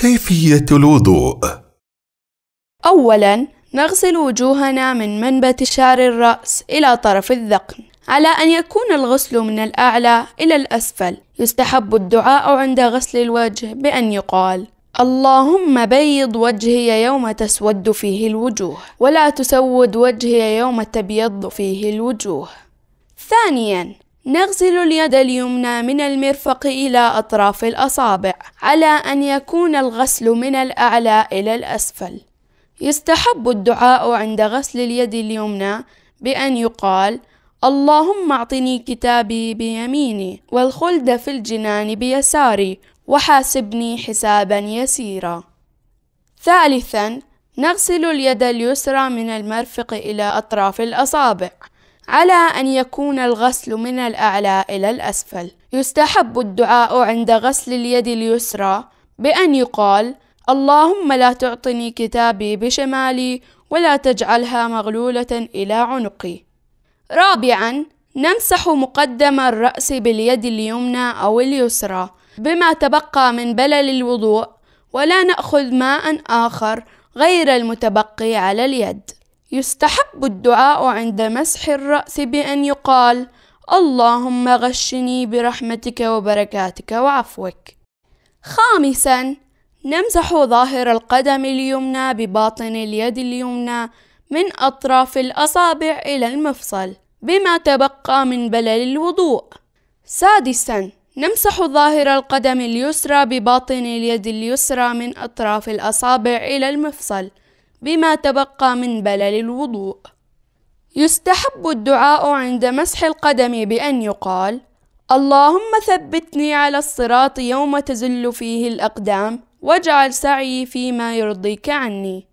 كيفية الوضوء أولا نغسل وجوهنا من منبت شعر الرأس إلى طرف الذقن على أن يكون الغسل من الأعلى إلى الأسفل يستحب الدعاء عند غسل الوجه بأن يقال اللهم بيض وجهي يوم تسود فيه الوجوه ولا تسود وجهي يوم تبيض فيه الوجوه ثانيا نغسل اليد اليمنى من المرفق إلى أطراف الأصابع على أن يكون الغسل من الأعلى إلى الأسفل يستحب الدعاء عند غسل اليد اليمنى بأن يقال اللهم اعطني كتابي بيميني والخلد في الجنان بيساري وحاسبني حسابا يسيرا ثالثا نغسل اليد اليسرى من المرفق إلى أطراف الأصابع على أن يكون الغسل من الأعلى إلى الأسفل يستحب الدعاء عند غسل اليد اليسرى بأن يقال اللهم لا تعطني كتابي بشمالي ولا تجعلها مغلولة إلى عنقي رابعا نمسح مقدم الرأس باليد اليمنى أو اليسرى بما تبقى من بلل الوضوء ولا نأخذ ماء آخر غير المتبقي على اليد يستحب الدعاء عند مسح الرأس بأن يقال اللهم غشني برحمتك وبركاتك وعفوك خامسا نمسح ظاهر القدم اليمنى بباطن اليد اليمنى من أطراف الأصابع إلى المفصل بما تبقى من بلل الوضوء سادسا نمسح ظاهر القدم اليسرى بباطن اليد اليسرى من أطراف الأصابع إلى المفصل بما تبقى من بلل الوضوء يستحب الدعاء عند مسح القدم بأن يقال اللهم ثبتني على الصراط يوم تزل فيه الأقدام واجعل سعي فيما يرضيك عني